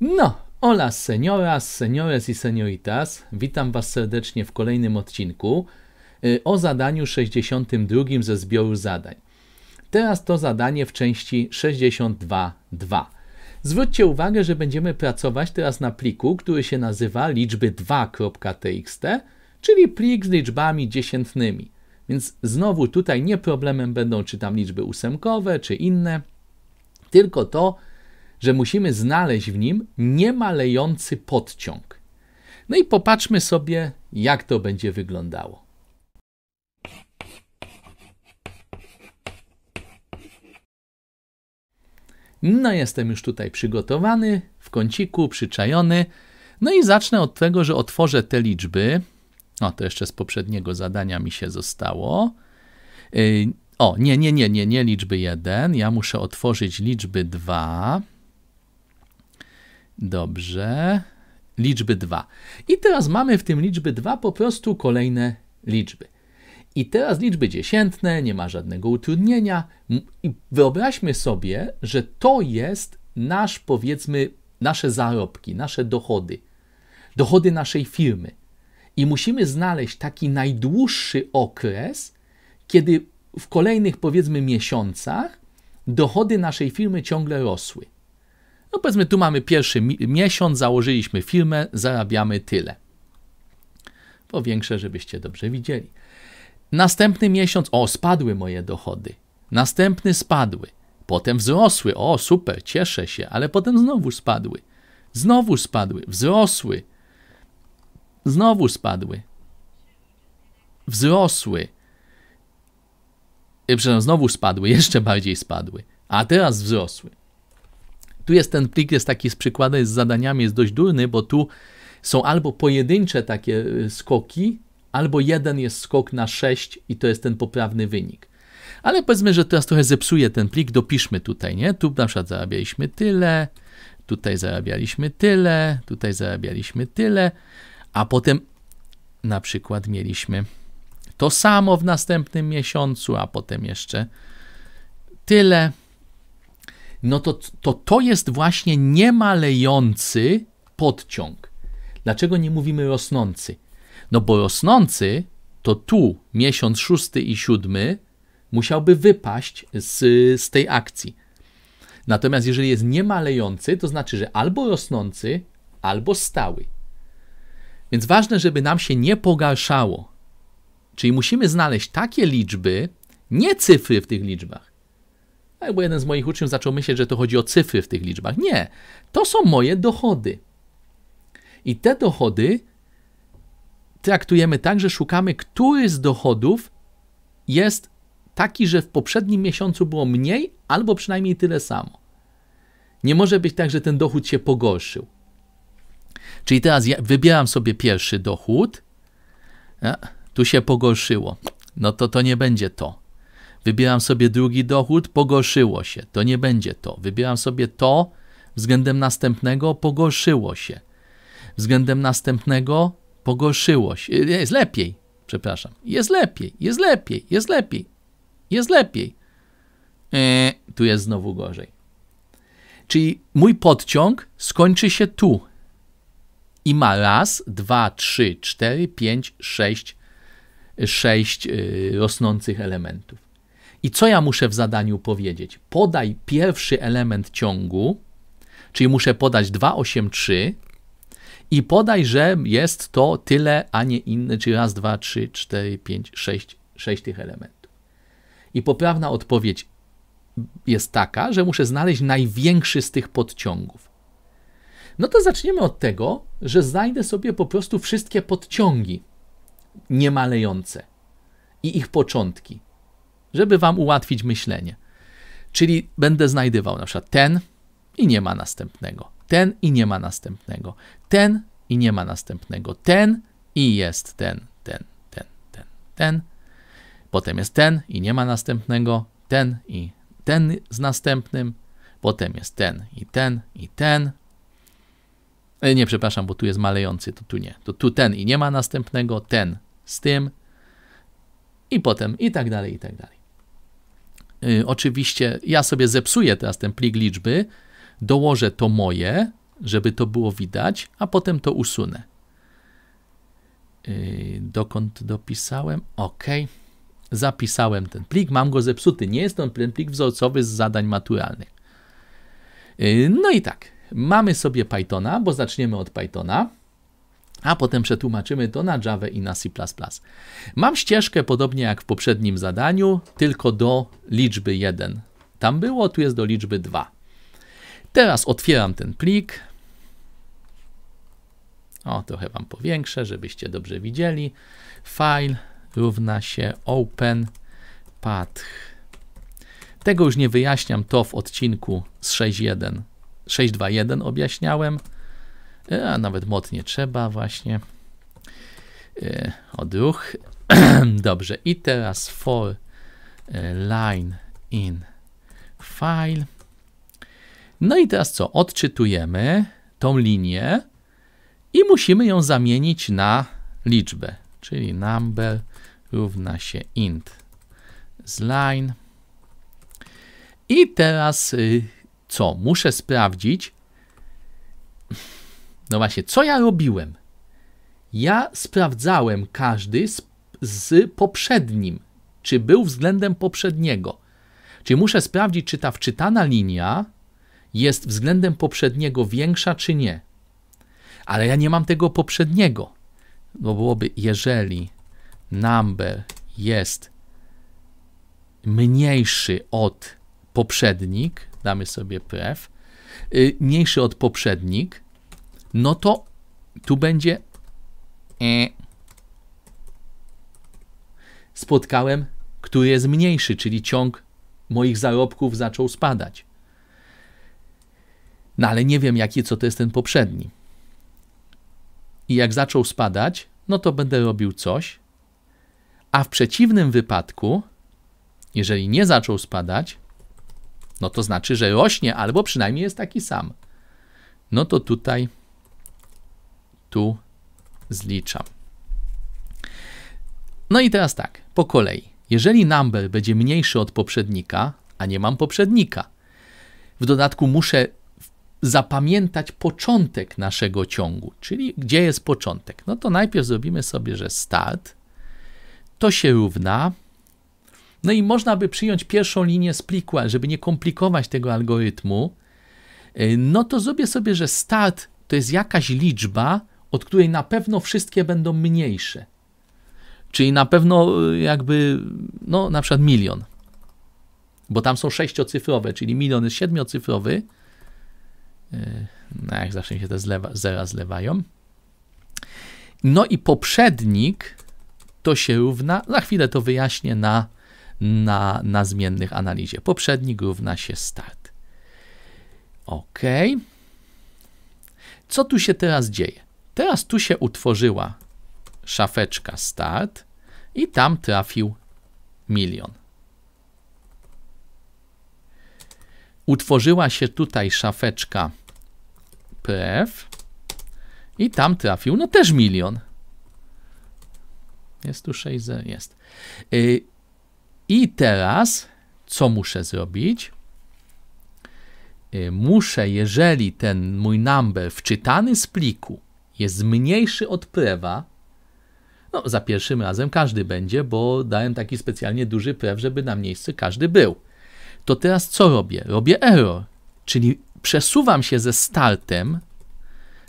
No, hola senioras, seniores i senioritas. Witam Was serdecznie w kolejnym odcinku y, o zadaniu 62 ze zbioru zadań. Teraz to zadanie w części 62.2. Zwróćcie uwagę, że będziemy pracować teraz na pliku, który się nazywa liczby 2.txt, czyli plik z liczbami dziesiętnymi. Więc znowu tutaj nie problemem będą czy tam liczby ósemkowe, czy inne, tylko to, że musimy znaleźć w nim niemalejący podciąg. No i popatrzmy sobie, jak to będzie wyglądało. No, jestem już tutaj przygotowany, w kąciku, przyczajony. No i zacznę od tego, że otworzę te liczby. O, to jeszcze z poprzedniego zadania mi się zostało. Yy, o, nie, nie, nie, nie, nie liczby 1. Ja muszę otworzyć liczby 2. Dobrze. Liczby 2. I teraz mamy w tym liczby 2 po prostu kolejne liczby. I teraz liczby dziesiętne, nie ma żadnego utrudnienia. I wyobraźmy sobie, że to jest nasz, powiedzmy, nasze zarobki, nasze dochody, dochody naszej firmy. I musimy znaleźć taki najdłuższy okres, kiedy w kolejnych, powiedzmy, miesiącach dochody naszej firmy ciągle rosły. No powiedzmy, tu mamy pierwszy mi miesiąc, założyliśmy firmę, zarabiamy tyle. Powiększę, żebyście dobrze widzieli. Następny miesiąc, o, spadły moje dochody. Następny spadły. Potem wzrosły, o, super, cieszę się, ale potem znowu spadły. Znowu spadły, wzrosły. Znowu spadły. Wzrosły. E, przepraszam, znowu spadły, jeszcze bardziej spadły. A teraz wzrosły. Tu jest ten plik, jest taki z przykładem z zadaniami, jest dość durny, bo tu są albo pojedyncze takie y, skoki, albo jeden jest skok na 6 i to jest ten poprawny wynik. Ale powiedzmy, że teraz trochę zepsuje ten plik, dopiszmy tutaj, nie? Tu na przykład zarabialiśmy tyle, tutaj zarabialiśmy tyle, tutaj zarabialiśmy tyle, a potem na przykład mieliśmy to samo w następnym miesiącu, a potem jeszcze tyle no to, to to jest właśnie niemalejący podciąg. Dlaczego nie mówimy rosnący? No bo rosnący to tu miesiąc szósty i siódmy musiałby wypaść z, z tej akcji. Natomiast jeżeli jest niemalejący, to znaczy, że albo rosnący, albo stały. Więc ważne, żeby nam się nie pogarszało. Czyli musimy znaleźć takie liczby, nie cyfry w tych liczbach, Albo tak, jeden z moich uczniów zaczął myśleć, że to chodzi o cyfry w tych liczbach. Nie, to są moje dochody. I te dochody traktujemy tak, że szukamy, który z dochodów jest taki, że w poprzednim miesiącu było mniej albo przynajmniej tyle samo. Nie może być tak, że ten dochód się pogorszył. Czyli teraz ja wybieram sobie pierwszy dochód. tu się pogorszyło. No to to nie będzie to. Wybieram sobie drugi dochód, pogorszyło się. To nie będzie to. Wybieram sobie to względem następnego, pogorszyło się. Względem następnego pogorszyło się. Y, jest lepiej, przepraszam. Jest lepiej, jest lepiej, jest lepiej, jest lepiej. Eee, tu jest znowu gorzej. Czyli mój podciąg skończy się tu. I ma raz, dwa, trzy, cztery, pięć, sześć, sześć y, rosnących elementów. I co ja muszę w zadaniu powiedzieć? Podaj pierwszy element ciągu, czyli muszę podać 2, 8, 3 i podaj, że jest to tyle, a nie inne, czyli raz, 2, 3, 4, 5, 6, 6 tych elementów. I poprawna odpowiedź jest taka, że muszę znaleźć największy z tych podciągów. No to zaczniemy od tego, że znajdę sobie po prostu wszystkie podciągi niemalejące i ich początki żeby wam ułatwić myślenie. Czyli będę znajdywał na przykład ten i nie ma następnego, ten i nie ma następnego, ten i nie ma następnego, ten i jest ten, ten, ten, ten, ten. Potem jest ten i nie ma następnego, ten i ten z następnym, potem jest ten i ten i ten. E, nie, przepraszam, bo tu jest malejący, to tu nie. To tu ten i nie ma następnego, ten z tym i potem i tak dalej, i tak dalej. Y, oczywiście ja sobie zepsuję teraz ten plik liczby, dołożę to moje, żeby to było widać, a potem to usunę. Y, dokąd dopisałem? OK. Zapisałem ten plik, mam go zepsuty. Nie jest to ten plik wzorcowy z zadań maturalnych. Y, no i tak, mamy sobie Pythona, bo zaczniemy od Pythona a potem przetłumaczymy to na Java i na C++. Mam ścieżkę podobnie jak w poprzednim zadaniu, tylko do liczby 1. Tam było, tu jest do liczby 2. Teraz otwieram ten plik. O, trochę Wam powiększę, żebyście dobrze widzieli. File równa się open path. Tego już nie wyjaśniam, to w odcinku z 6.1, 6.2.1 objaśniałem. E, a nawet mod nie trzeba właśnie. E, odruch. Dobrze, i teraz for e, line in file. No i teraz co? Odczytujemy tą linię i musimy ją zamienić na liczbę, czyli number równa się int z line. I teraz y, co? Muszę sprawdzić, no właśnie, co ja robiłem? Ja sprawdzałem każdy z, z poprzednim, czy był względem poprzedniego. Czyli muszę sprawdzić, czy ta wczytana linia jest względem poprzedniego większa, czy nie. Ale ja nie mam tego poprzedniego. No byłoby, jeżeli number jest mniejszy od poprzednik, damy sobie pref, y, mniejszy od poprzednik, no to tu będzie e, spotkałem, który jest mniejszy, czyli ciąg moich zarobków zaczął spadać. No ale nie wiem, jaki co to jest ten poprzedni. I jak zaczął spadać, no to będę robił coś. A w przeciwnym wypadku, jeżeli nie zaczął spadać, no to znaczy, że rośnie albo przynajmniej jest taki sam. No to tutaj tu zliczam. No i teraz tak, po kolei. Jeżeli number będzie mniejszy od poprzednika, a nie mam poprzednika, w dodatku muszę zapamiętać początek naszego ciągu, czyli gdzie jest początek. No to najpierw zrobimy sobie, że start to się równa. No i można by przyjąć pierwszą linię z pliku, żeby nie komplikować tego algorytmu. E, no to zrobię sobie, że start to jest jakaś liczba, od której na pewno wszystkie będą mniejsze. Czyli na pewno y, jakby, no na przykład milion, bo tam są sześciocyfrowe, czyli milion jest siedmiocyfrowy. Y, no jak zawsze mi się te zlewa, zera zlewają. No i poprzednik to się równa, za chwilę to wyjaśnię na, na, na zmiennych analizie. Poprzednik równa się start. OK. Co tu się teraz dzieje? Teraz tu się utworzyła szafeczka start i tam trafił milion. Utworzyła się tutaj szafeczka pref i tam trafił, no też milion. Jest tu 60 jest. Y, I teraz co muszę zrobić? Y, muszę, jeżeli ten mój number wczytany z pliku jest mniejszy od prewa, no za pierwszym razem każdy będzie, bo dałem taki specjalnie duży prew, żeby na miejscu każdy był. To teraz co robię? Robię error, czyli przesuwam się ze startem,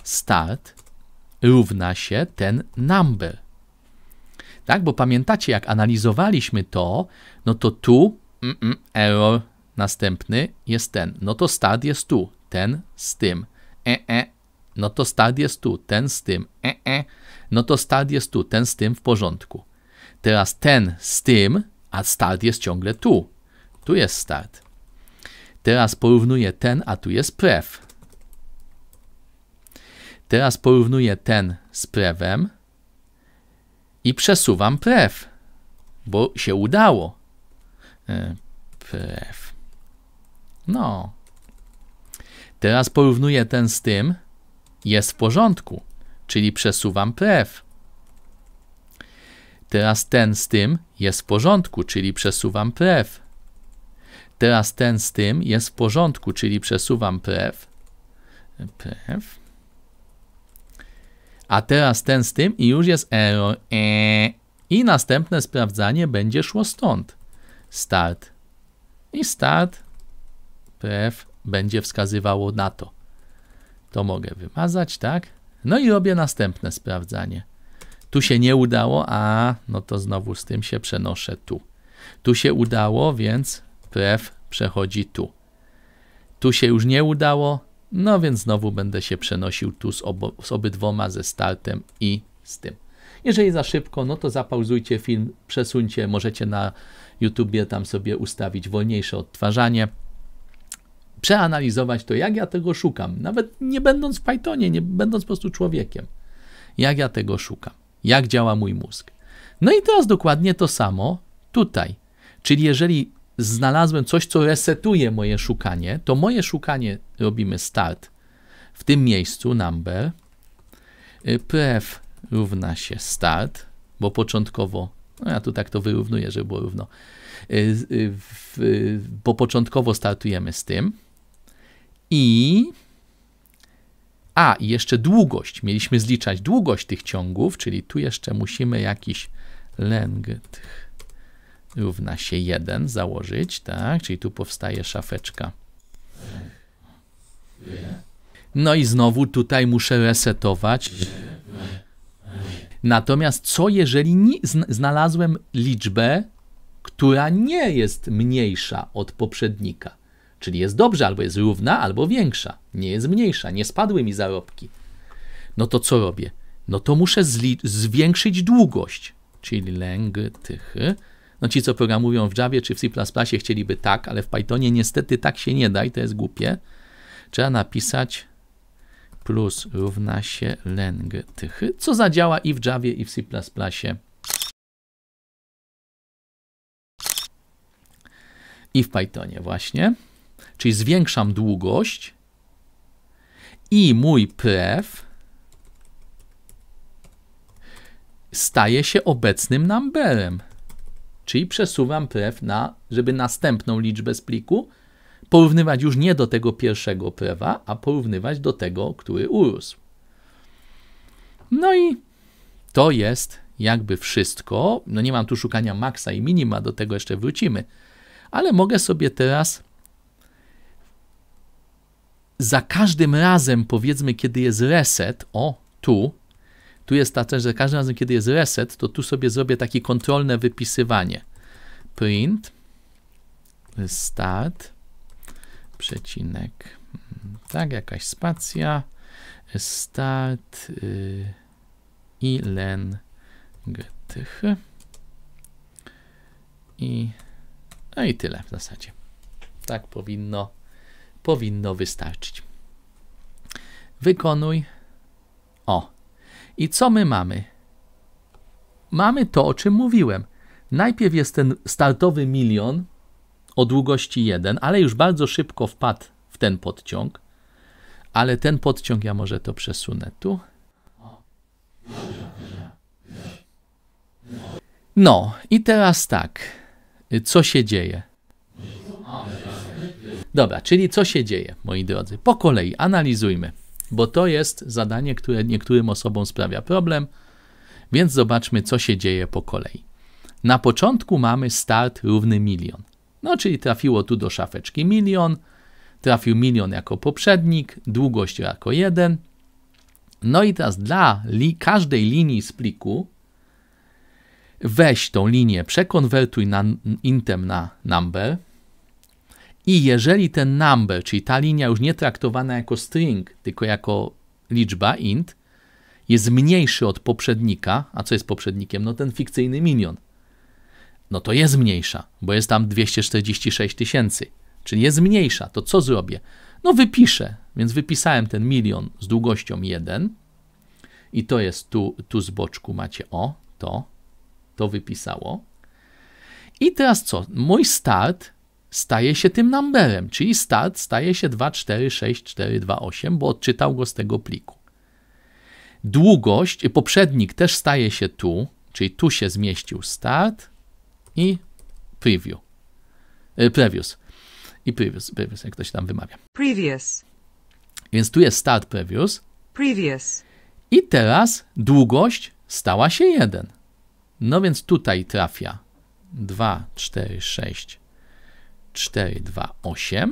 start równa się ten number. Tak, bo pamiętacie, jak analizowaliśmy to, no to tu mm, mm, error następny jest ten. No to start jest tu, ten z tym. E, e, no to start jest tu, ten z tym, e, e, no to start jest tu, ten z tym w porządku. Teraz ten z tym, a start jest ciągle tu. Tu jest start. Teraz porównuję ten, a tu jest prew. Teraz porównuję ten z prewem i przesuwam prew, bo się udało. E, prew. No. Teraz porównuję ten z tym jest w porządku, czyli przesuwam prew. Teraz ten z tym jest w porządku, czyli przesuwam prew. Teraz ten z tym jest w porządku, czyli przesuwam prew. Prew. A teraz ten z tym i już jest error. Eee. I następne sprawdzanie będzie szło stąd. Start. I start prew będzie wskazywało na to. To mogę wymazać, tak? No i robię następne sprawdzanie. Tu się nie udało, a no to znowu z tym się przenoszę tu. Tu się udało, więc pref przechodzi tu. Tu się już nie udało, no więc znowu będę się przenosił tu z, obo, z obydwoma, ze startem i z tym. Jeżeli za szybko, no to zapauzujcie film, przesuńcie, możecie na YouTubie tam sobie ustawić wolniejsze odtwarzanie przeanalizować to, jak ja tego szukam, nawet nie będąc w Pythonie, nie będąc po prostu człowiekiem. Jak ja tego szukam, jak działa mój mózg. No i teraz dokładnie to samo tutaj. Czyli jeżeli znalazłem coś, co resetuje moje szukanie, to moje szukanie robimy start w tym miejscu, number, y, pref równa się start, bo początkowo, no ja tu tak to wyrównuję, żeby było równo, y, y, bo początkowo startujemy z tym, i. A, i jeszcze długość. Mieliśmy zliczać długość tych ciągów, czyli tu jeszcze musimy jakiś length równa się 1 założyć, tak? Czyli tu powstaje szafeczka. No i znowu tutaj muszę resetować. Natomiast co jeżeli nie, znalazłem liczbę, która nie jest mniejsza od poprzednika? Czyli jest dobrze, albo jest równa, albo większa. Nie jest mniejsza, nie spadły mi zarobki. No to co robię? No to muszę zwiększyć długość, czyli length, tychy. No ci, co programują w Javie czy w C++ chcieliby tak, ale w Pythonie niestety tak się nie da i to jest głupie. Trzeba napisać plus równa się length, tychy, co zadziała i w Javie i w C++. I w Pythonie właśnie czyli zwiększam długość i mój PF staje się obecnym numberem. Czyli przesuwam PF na, żeby następną liczbę z pliku porównywać już nie do tego pierwszego prawa, a porównywać do tego, który urósł. No i to jest jakby wszystko. No nie mam tu szukania maksa i minima, do tego jeszcze wrócimy. Ale mogę sobie teraz za każdym razem, powiedzmy, kiedy jest reset, o, tu, tu jest ta część, że za każdym razem, kiedy jest reset, to tu sobie zrobię takie kontrolne wypisywanie. Print, start, przecinek, mm, tak, jakaś spacja, start y, i len gtych i no i tyle w zasadzie. Tak powinno powinno wystarczyć. Wykonuj. O. I co my mamy? Mamy to, o czym mówiłem. Najpierw jest ten startowy milion o długości 1, ale już bardzo szybko wpadł w ten podciąg. Ale ten podciąg, ja może to przesunę tu. No, i teraz tak. Co się dzieje? Dobra, czyli co się dzieje, moi drodzy? Po kolei analizujmy, bo to jest zadanie, które niektórym osobom sprawia problem, więc zobaczmy, co się dzieje po kolei. Na początku mamy start równy milion. No, czyli trafiło tu do szafeczki milion, trafił milion jako poprzednik, długość jako jeden. No i teraz dla li każdej linii z pliku weź tą linię, przekonwertuj na intem na number, i jeżeli ten number, czyli ta linia już nie traktowana jako string, tylko jako liczba int, jest mniejszy od poprzednika, a co jest poprzednikiem? No ten fikcyjny milion. No to jest mniejsza, bo jest tam 246 tysięcy, czyli jest mniejsza. To co zrobię? No wypiszę, więc wypisałem ten milion z długością 1 i to jest tu, tu z boczku macie o, to, to wypisało. I teraz co? Mój start staje się tym numberem, czyli start staje się 246428, bo odczytał go z tego pliku. Długość, poprzednik też staje się tu, czyli tu się zmieścił start i preview. E, previous. I previous, previous jak to się tam wymawia. Previous. Więc tu jest start previous. Previous. I teraz długość stała się 1. No więc tutaj trafia 2, 4, 6, 4, 2, 8.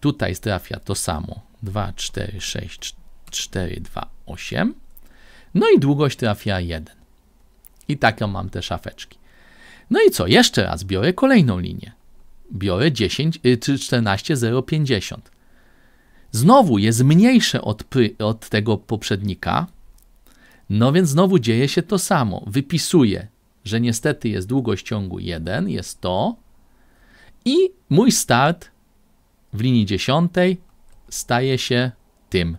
Tutaj trafia to samo. 2, 4, 6, 4, 2, 8. No i długość trafia 1. I taką mam te szafeczki. No i co? Jeszcze raz biorę kolejną linię. Biorę 10, 14, 0, 50. Znowu jest mniejsze od, od tego poprzednika. No więc znowu dzieje się to samo. Wypisuję, że niestety jest długość ciągu 1, jest to. I mój start w linii dziesiątej staje się tym.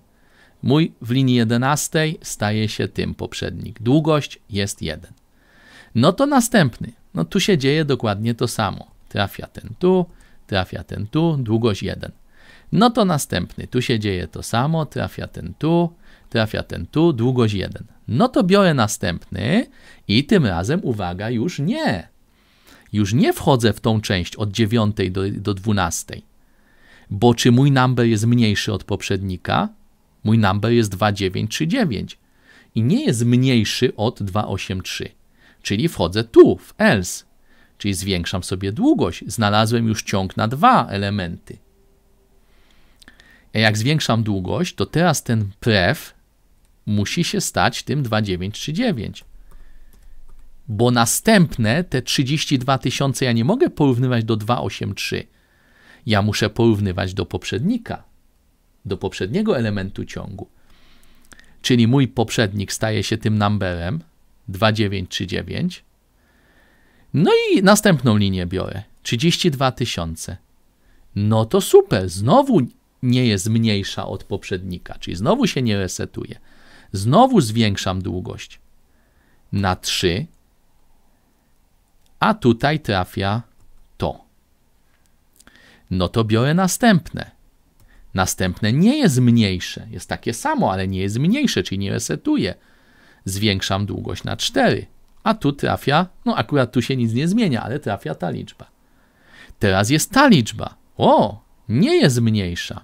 Mój w linii 11 staje się tym poprzednik. Długość jest jeden. No to następny. No tu się dzieje dokładnie to samo. Trafia ten tu, trafia ten tu, długość jeden. No to następny. Tu się dzieje to samo, trafia ten tu, trafia ten tu, długość 1. No to biorę następny i tym razem, uwaga, już nie. Już nie wchodzę w tą część od 9 do, do 12, bo czy mój number jest mniejszy od poprzednika? Mój number jest 2939 i nie jest mniejszy od 283. Czyli wchodzę tu, w else, czyli zwiększam sobie długość. Znalazłem już ciąg na dwa elementy. A jak zwiększam długość, to teraz ten pref musi się stać tym 2939 bo następne, te 32 tysiące, ja nie mogę porównywać do 283. Ja muszę porównywać do poprzednika, do poprzedniego elementu ciągu. Czyli mój poprzednik staje się tym numberem 2939. No i następną linię biorę 32 tysiące. No to super, znowu nie jest mniejsza od poprzednika, czyli znowu się nie resetuje. Znowu zwiększam długość na 3 a tutaj trafia to. No to biorę następne. Następne nie jest mniejsze. Jest takie samo, ale nie jest mniejsze, czyli nie resetuję. Zwiększam długość na 4. A tu trafia, no akurat tu się nic nie zmienia, ale trafia ta liczba. Teraz jest ta liczba. O, nie jest mniejsza.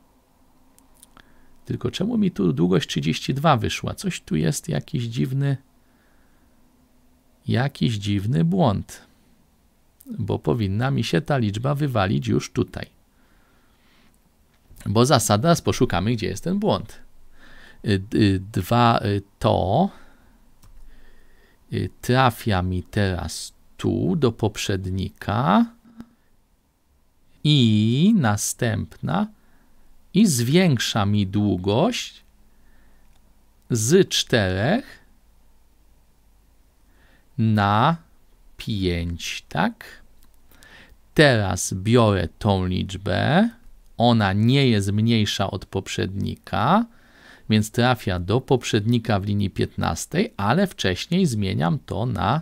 Tylko czemu mi tu długość 32 wyszła? Coś tu jest jakiś dziwny, jakiś dziwny błąd bo powinna mi się ta liczba wywalić już tutaj. Bo zasada, poszukamy gdzie jest ten błąd. Y, y, dwa y, to trafia mi teraz tu do poprzednika i następna i zwiększa mi długość z 4 na 5, tak? teraz biorę tą liczbę, ona nie jest mniejsza od poprzednika, więc trafia do poprzednika w linii 15, ale wcześniej zmieniam to na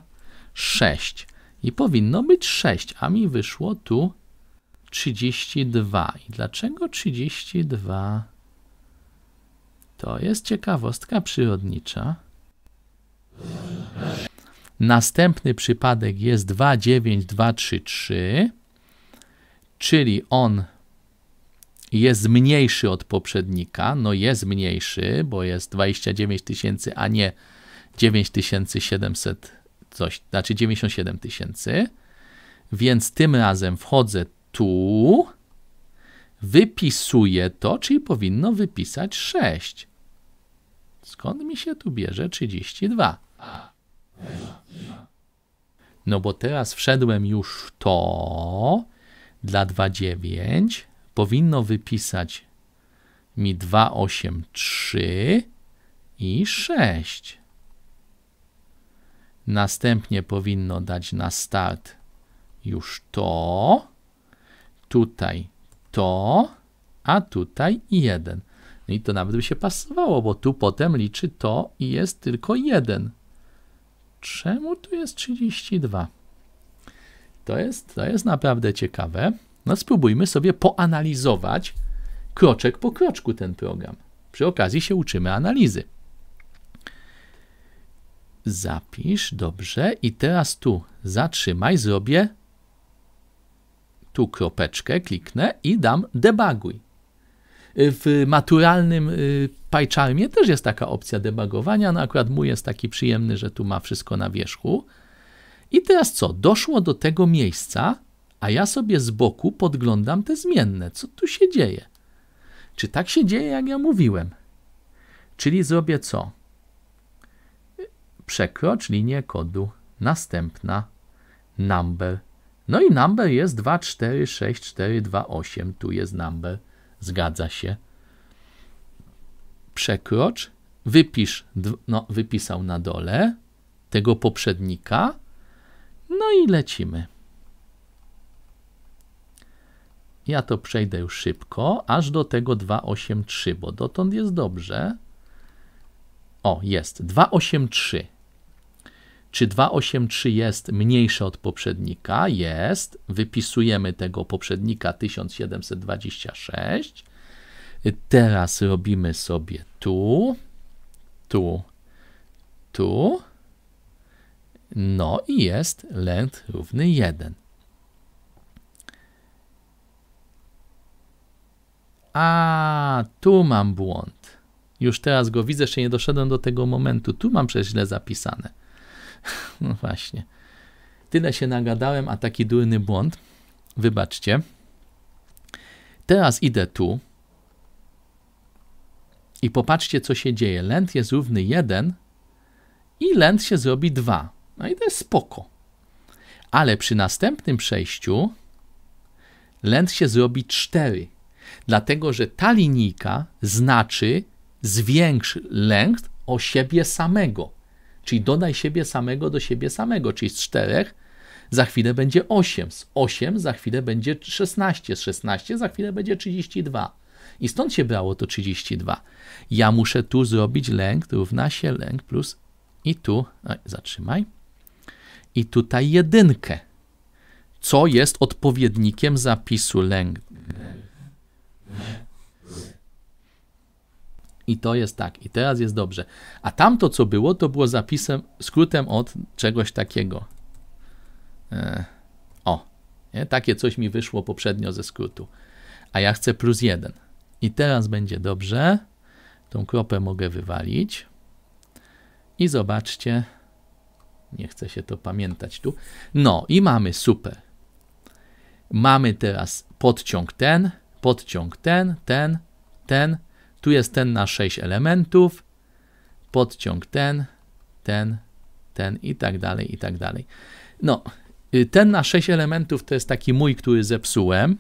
6. I powinno być 6, a mi wyszło tu 32. I dlaczego 32? To jest ciekawostka przyrodnicza. Następny przypadek jest 29233 czyli on jest mniejszy od poprzednika, no jest mniejszy, bo jest 29 tysięcy, a nie 9700 coś, znaczy 97 tysięcy, więc tym razem wchodzę tu, wypisuję to, czyli powinno wypisać 6. Skąd mi się tu bierze 32? No bo teraz wszedłem już to, dla 2,9 powinno wypisać mi 2, 8, 3 i 6. Następnie powinno dać na start już to, tutaj to, a tutaj 1. No i to nawet by się pasowało, bo tu potem liczy to i jest tylko 1. Czemu tu jest 32? To jest, to jest naprawdę ciekawe. No spróbujmy sobie poanalizować kroczek po kroczku ten program. Przy okazji się uczymy analizy. Zapisz, dobrze. I teraz tu zatrzymaj, zrobię tu kropeczkę, kliknę i dam debaguj. W maturalnym y, PyCharmie też jest taka opcja debagowania, no akurat mój jest taki przyjemny, że tu ma wszystko na wierzchu. I teraz co? Doszło do tego miejsca, a ja sobie z boku podglądam te zmienne. Co tu się dzieje? Czy tak się dzieje, jak ja mówiłem? Czyli zrobię co? Przekrocz linię kodu. Następna. Number. No i number jest 246428. Tu jest number. Zgadza się. Przekrocz. Wypisz. No, wypisał na dole tego poprzednika no i lecimy. Ja to przejdę już szybko, aż do tego 283, bo dotąd jest dobrze. O, jest. 283. Czy 283 jest mniejsze od poprzednika? Jest. Wypisujemy tego poprzednika 1726. Teraz robimy sobie tu, tu, tu. No i jest length równy 1. A, tu mam błąd. Już teraz go widzę, jeszcze nie doszedłem do tego momentu. Tu mam przecież źle zapisane. No właśnie. Tyle się nagadałem, a taki durny błąd. Wybaczcie. Teraz idę tu. I popatrzcie, co się dzieje. Lent jest równy 1 i lent się zrobi 2. No i to jest spoko. Ale przy następnym przejściu lent się zrobi 4. Dlatego, że ta linijka znaczy zwiększ lęk o siebie samego. Czyli dodaj siebie samego do siebie samego, czyli z 4 za chwilę będzie 8, z 8 za chwilę będzie 16, z 16 za chwilę będzie 32. I stąd się brało to 32. Ja muszę tu zrobić lęk równa się lęk plus i tu, oj, zatrzymaj, i tutaj jedynkę, co jest odpowiednikiem zapisu lęk. I to jest tak, i teraz jest dobrze. A tamto, co było, to było zapisem, skrótem od czegoś takiego. E, o, nie? takie coś mi wyszło poprzednio ze skrótu. A ja chcę plus jeden. I teraz będzie dobrze. Tą kropę mogę wywalić. I zobaczcie, nie chce się to pamiętać tu. No i mamy, super. Mamy teraz podciąg ten, podciąg ten, ten, ten. Tu jest ten na 6 elementów. Podciąg ten, ten, ten i tak dalej, i tak dalej. No, y, ten na 6 elementów to jest taki mój, który zepsułem,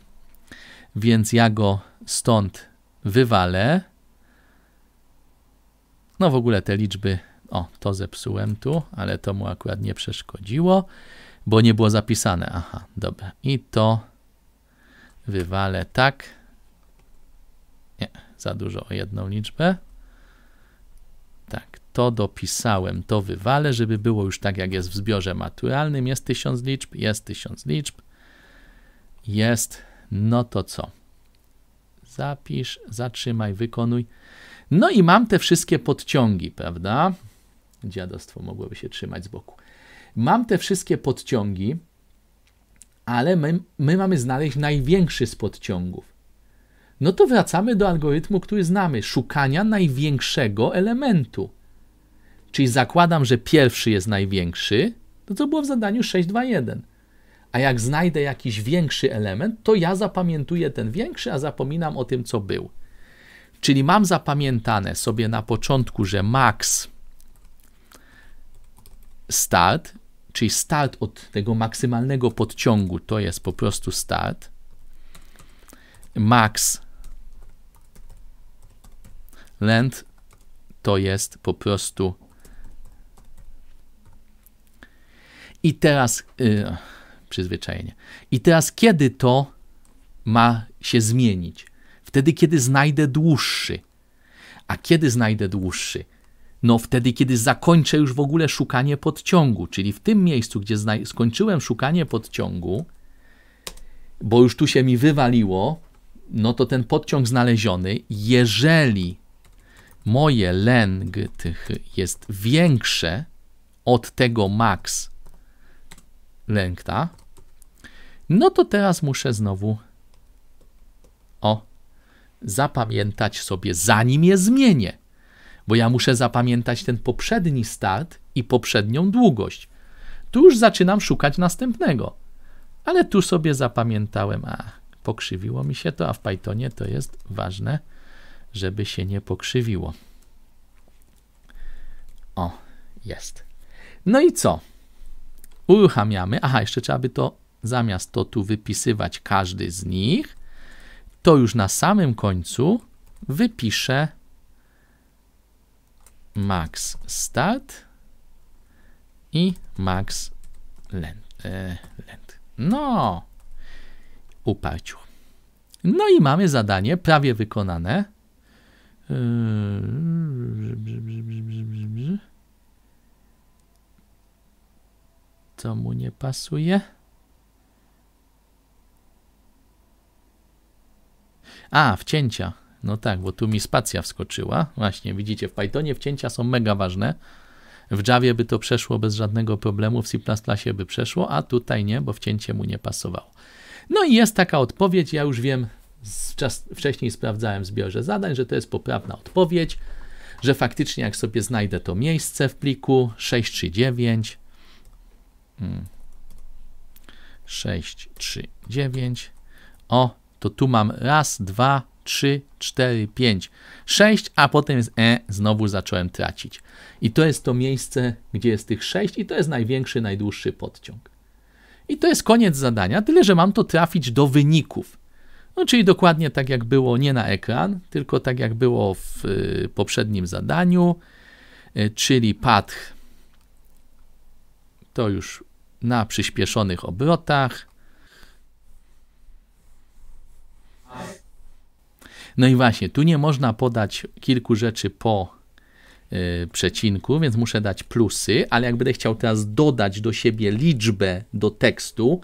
więc ja go stąd wywalę. No w ogóle te liczby o, to zepsułem tu, ale to mu akurat nie przeszkodziło, bo nie było zapisane. Aha, dobra. I to wywalę tak. Nie, za dużo o jedną liczbę. Tak, to dopisałem, to wywalę, żeby było już tak, jak jest w zbiorze maturalnym. Jest tysiąc liczb, jest tysiąc liczb. Jest, no to co? Zapisz, zatrzymaj, wykonuj. No i mam te wszystkie podciągi, prawda? dziadostwo mogłoby się trzymać z boku. Mam te wszystkie podciągi, ale my, my mamy znaleźć największy z podciągów. No to wracamy do algorytmu, który znamy, szukania największego elementu. Czyli zakładam, że pierwszy jest największy, no to było w zadaniu 621. A jak znajdę jakiś większy element, to ja zapamiętuję ten większy, a zapominam o tym, co był. Czyli mam zapamiętane sobie na początku, że maks start, czyli start od tego maksymalnego podciągu, to jest po prostu start. Max length to jest po prostu i teraz yy, przyzwyczajenie. I teraz kiedy to ma się zmienić? Wtedy, kiedy znajdę dłuższy. A kiedy znajdę dłuższy? no wtedy, kiedy zakończę już w ogóle szukanie podciągu, czyli w tym miejscu, gdzie skończyłem szukanie podciągu, bo już tu się mi wywaliło, no to ten podciąg znaleziony, jeżeli moje leng tych jest większe od tego max lengta, no to teraz muszę znowu o zapamiętać sobie, zanim je zmienię bo ja muszę zapamiętać ten poprzedni start i poprzednią długość. Tu już zaczynam szukać następnego. Ale tu sobie zapamiętałem, a pokrzywiło mi się to, a w Pythonie to jest ważne, żeby się nie pokrzywiło. O, jest. No i co? Uruchamiamy. Aha, jeszcze trzeba by to zamiast to tu wypisywać każdy z nich, to już na samym końcu wypiszę max start i max length. E, no, uparciu. No i mamy zadanie prawie wykonane. co mu nie pasuje. A, wcięcia. No tak, bo tu mi spacja wskoczyła. Właśnie, widzicie, w Pythonie wcięcia są mega ważne. W Javie by to przeszło bez żadnego problemu, w C++ by przeszło, a tutaj nie, bo wcięcie mu nie pasowało. No i jest taka odpowiedź, ja już wiem, czas, wcześniej sprawdzałem w zbiorze zadań, że to jest poprawna odpowiedź, że faktycznie jak sobie znajdę to miejsce w pliku 639 hmm, 639 o, to tu mam raz, dwa, 3, 4, 5, 6, a potem z E znowu zacząłem tracić. I to jest to miejsce, gdzie jest tych 6 i to jest największy, najdłuższy podciąg. I to jest koniec zadania, tyle że mam to trafić do wyników. No, czyli dokładnie tak jak było nie na ekran, tylko tak jak było w y, poprzednim zadaniu, y, czyli path to już na przyspieszonych obrotach, No i właśnie, tu nie można podać kilku rzeczy po y, przecinku, więc muszę dać plusy, ale jak będę chciał teraz dodać do siebie liczbę do tekstu,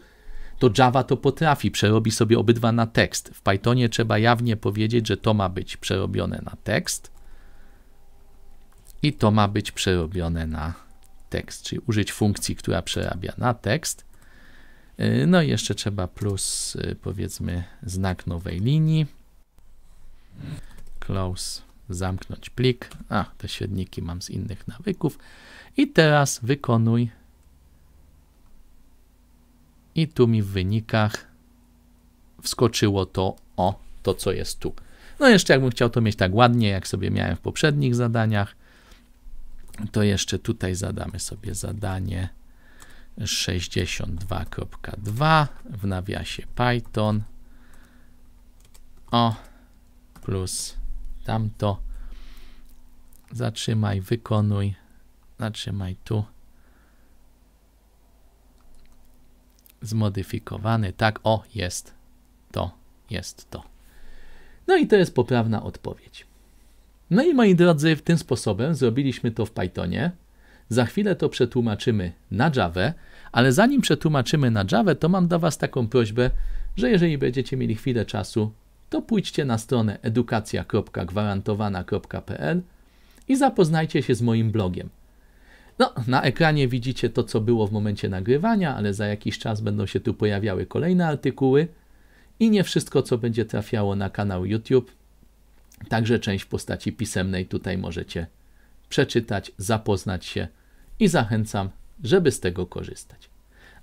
to Java to potrafi, przerobi sobie obydwa na tekst. W Pythonie trzeba jawnie powiedzieć, że to ma być przerobione na tekst i to ma być przerobione na tekst, czyli użyć funkcji, która przerabia na tekst. Y, no i jeszcze trzeba plus, y, powiedzmy, znak nowej linii. Close, zamknąć plik. A, te średniki mam z innych nawyków. I teraz wykonuj. I tu mi w wynikach wskoczyło to o, to co jest tu. No jeszcze jakbym chciał to mieć tak ładnie, jak sobie miałem w poprzednich zadaniach, to jeszcze tutaj zadamy sobie zadanie 62.2 w nawiasie Python. O, plus tamto. Zatrzymaj, wykonuj, zatrzymaj tu. Zmodyfikowany, tak, o, jest to, jest to. No i to jest poprawna odpowiedź. No i moi drodzy, w tym sposobem zrobiliśmy to w Pythonie. Za chwilę to przetłumaczymy na Java, ale zanim przetłumaczymy na Java, to mam dla Was taką prośbę, że jeżeli będziecie mieli chwilę czasu, to pójdźcie na stronę edukacja.gwarantowana.pl i zapoznajcie się z moim blogiem. No, na ekranie widzicie to, co było w momencie nagrywania, ale za jakiś czas będą się tu pojawiały kolejne artykuły i nie wszystko, co będzie trafiało na kanał YouTube. Także część w postaci pisemnej tutaj możecie przeczytać, zapoznać się i zachęcam, żeby z tego korzystać.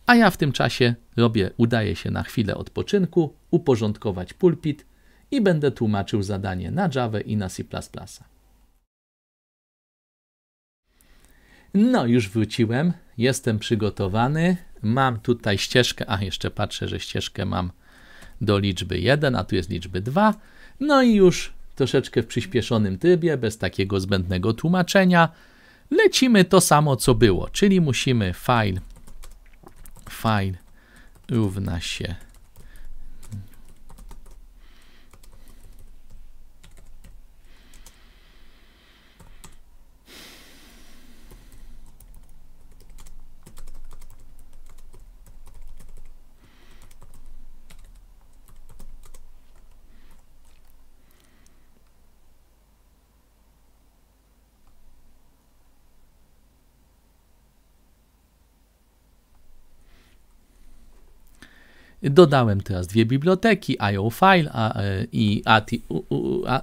A ja w tym czasie robię, udaję się na chwilę odpoczynku, uporządkować pulpit i będę tłumaczył zadanie na Java i na C++. No, już wróciłem, jestem przygotowany. Mam tutaj ścieżkę, a jeszcze patrzę, że ścieżkę mam do liczby 1, a tu jest liczby 2. No i już troszeczkę w przyspieszonym trybie, bez takiego zbędnego tłumaczenia, lecimy to samo, co było, czyli musimy file, file równa się Dodałem teraz dwie biblioteki, IOFile i e,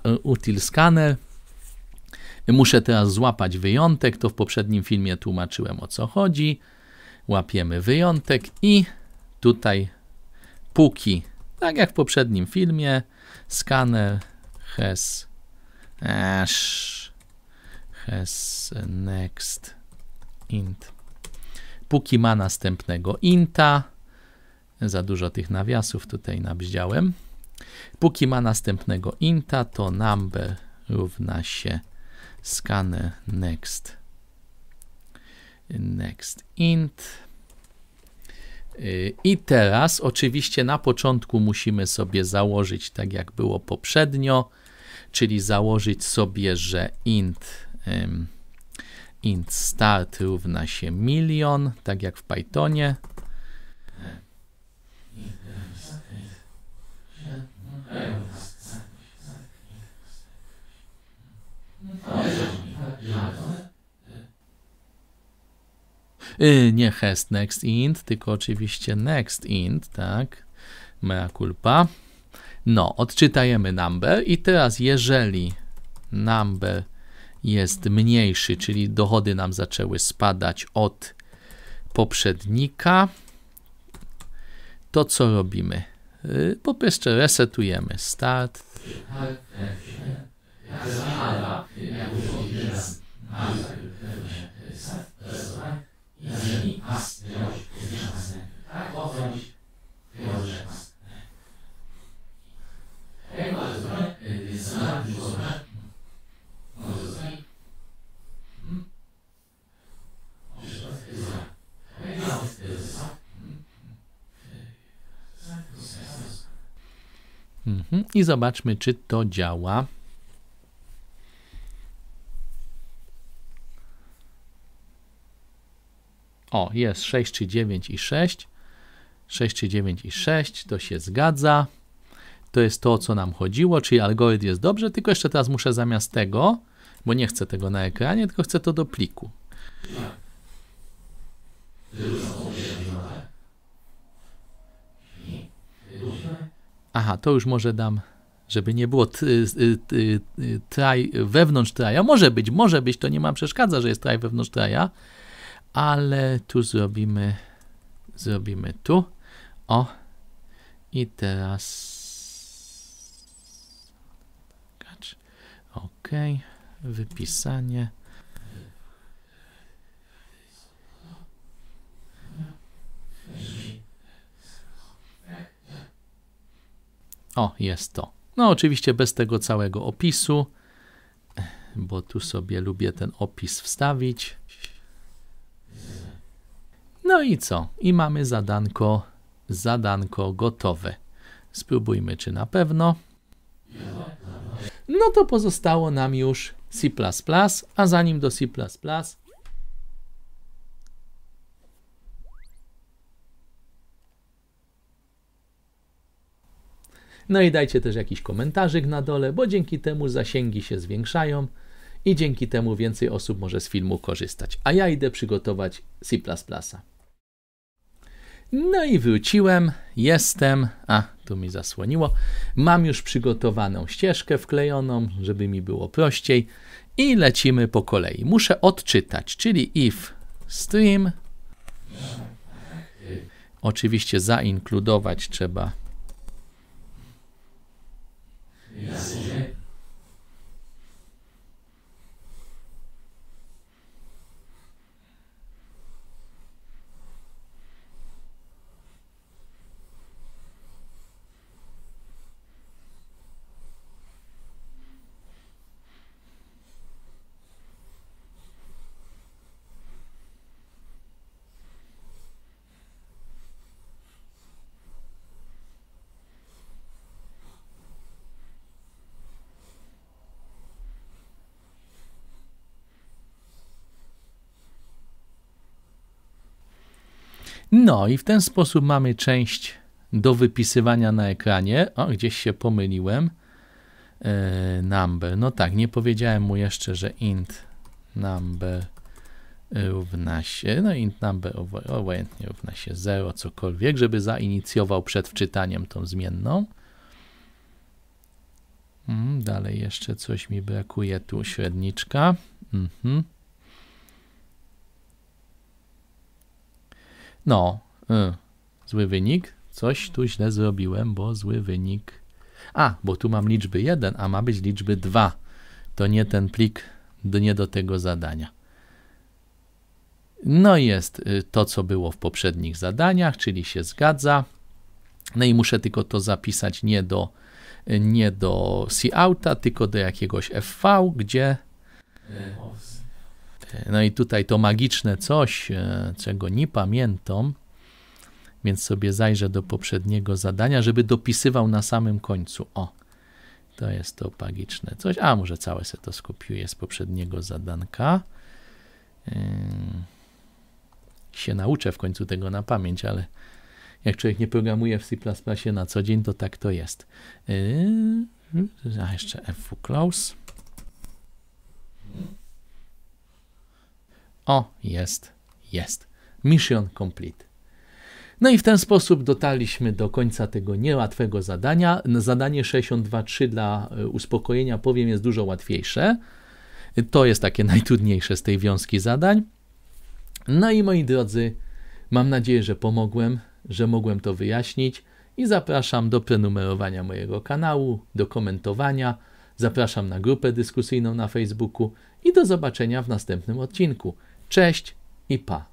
e, Util Scanner. Muszę teraz złapać wyjątek, to w poprzednim filmie tłumaczyłem o co chodzi. Łapiemy wyjątek i tutaj póki, tak jak w poprzednim filmie, scanner has, has next int. Póki ma następnego inta, za dużo tych nawiasów tutaj nabździałem. Póki ma następnego inta, to number równa się scanner next next int. I teraz oczywiście na początku musimy sobie założyć tak jak było poprzednio, czyli założyć sobie, że int int start równa się milion, tak jak w Pythonie. Y, nie has next int, tylko oczywiście next int, tak? Mea culpa. No, odczytajemy number i teraz jeżeli number jest mniejszy, czyli dochody nam zaczęły spadać od poprzednika, to co robimy? po y, jeszcze resetujemy start. tak, Mhm. I zobaczmy, czy to działa. O, jest 6 czy 9 i 6. 6 czy 9 i 6, to się zgadza. To jest to, o co nam chodziło, czyli algorytm jest dobrze, tylko jeszcze teraz muszę zamiast tego, bo nie chcę tego na ekranie, tylko chcę to do pliku. Aha, to już może dam, żeby nie było y, y, y, traj wewnątrz traja. Może być, może być, to nie ma przeszkadza, że jest traj wewnątrz traja, ale tu zrobimy, zrobimy tu. O, i teraz ok, wypisanie O, jest to. No oczywiście bez tego całego opisu, bo tu sobie lubię ten opis wstawić. No i co? I mamy zadanko, zadanko gotowe. Spróbujmy, czy na pewno. No to pozostało nam już C++, a zanim do C++, No i dajcie też jakiś komentarzyk na dole, bo dzięki temu zasięgi się zwiększają i dzięki temu więcej osób może z filmu korzystać. A ja idę przygotować C. No i wróciłem, jestem. A, tu mi zasłoniło. Mam już przygotowaną ścieżkę wklejoną, żeby mi było prościej. I lecimy po kolei. Muszę odczytać, czyli if stream. Oczywiście zainkludować trzeba et à No i w ten sposób mamy część do wypisywania na ekranie. O, gdzieś się pomyliłem. Yy, number. No tak, nie powiedziałem mu jeszcze, że int number e, równa się, no int number obojętnie równa się 0, cokolwiek, żeby zainicjował przed wczytaniem tą zmienną. Mm, dalej jeszcze coś mi brakuje tu, średniczka. Mhm. No, y, zły wynik. Coś tu źle zrobiłem, bo zły wynik. A, bo tu mam liczby 1, a ma być liczby 2. To nie ten plik, nie do tego zadania. No jest y, to, co było w poprzednich zadaniach, czyli się zgadza. No i muszę tylko to zapisać nie do, nie do c tylko do jakiegoś FV, gdzie... No i tutaj to magiczne coś, e, czego nie pamiętam, więc sobie zajrzę do poprzedniego zadania, żeby dopisywał na samym końcu. O, to jest to magiczne coś. A, może całe se to skopiuję z poprzedniego zadanka. Yy, się nauczę w końcu tego na pamięć, ale jak człowiek nie programuje w C++ na co dzień, to tak to jest. Yy, a, jeszcze f close. O, jest, jest. Mission complete. No i w ten sposób dotarliśmy do końca tego niełatwego zadania. Zadanie 62.3 dla e, uspokojenia, powiem, jest dużo łatwiejsze. To jest takie najtrudniejsze z tej wiązki zadań. No i moi drodzy, mam nadzieję, że pomogłem, że mogłem to wyjaśnić i zapraszam do prenumerowania mojego kanału, do komentowania. Zapraszam na grupę dyskusyjną na Facebooku i do zobaczenia w następnym odcinku. Cześć i pa.